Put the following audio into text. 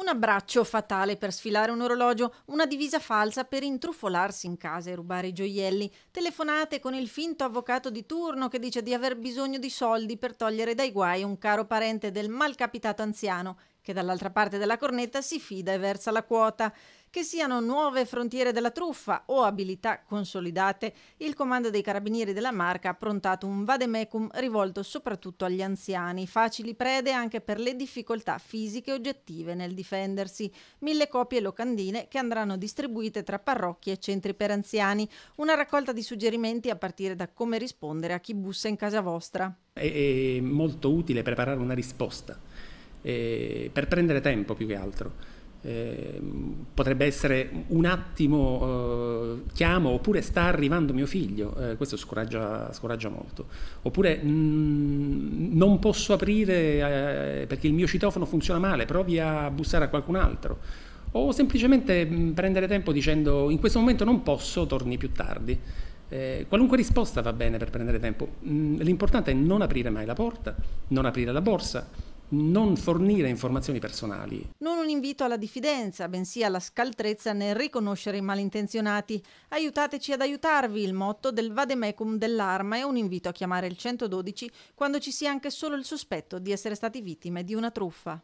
Un abbraccio fatale per sfilare un orologio, una divisa falsa per intrufolarsi in casa e rubare i gioielli, telefonate con il finto avvocato di turno che dice di aver bisogno di soldi per togliere dai guai un caro parente del malcapitato anziano che dall'altra parte della cornetta si fida e versa la quota. Che siano nuove frontiere della truffa o abilità consolidate, il comando dei carabinieri della Marca ha prontato un vademecum rivolto soprattutto agli anziani, facili prede anche per le difficoltà fisiche oggettive nel difendersi. Mille copie locandine che andranno distribuite tra parrocchie e centri per anziani. Una raccolta di suggerimenti a partire da come rispondere a chi bussa in casa vostra. È molto utile preparare una risposta eh, per prendere tempo più che altro. Eh, potrebbe essere un attimo eh, chiamo oppure sta arrivando mio figlio, eh, questo scoraggia, scoraggia, molto, oppure mh, mm, non posso aprire eh, perché il mio citofono funziona male, provi a bussare a qualcun altro, o semplicemente mh, mm, prendere tempo dicendo in questo momento non posso, torni più tardi. Eh, qualunque risposta va bene per prendere tempo, mm, l'importante è non aprire mai la porta, non aprire la borsa non fornire informazioni personali. Non un invito alla diffidenza, bensì alla scaltrezza nel riconoscere i malintenzionati. Aiutateci ad aiutarvi, il motto del vademecum dell'arma è un invito a chiamare il 112 quando ci sia anche solo il sospetto di essere stati vittime di una truffa.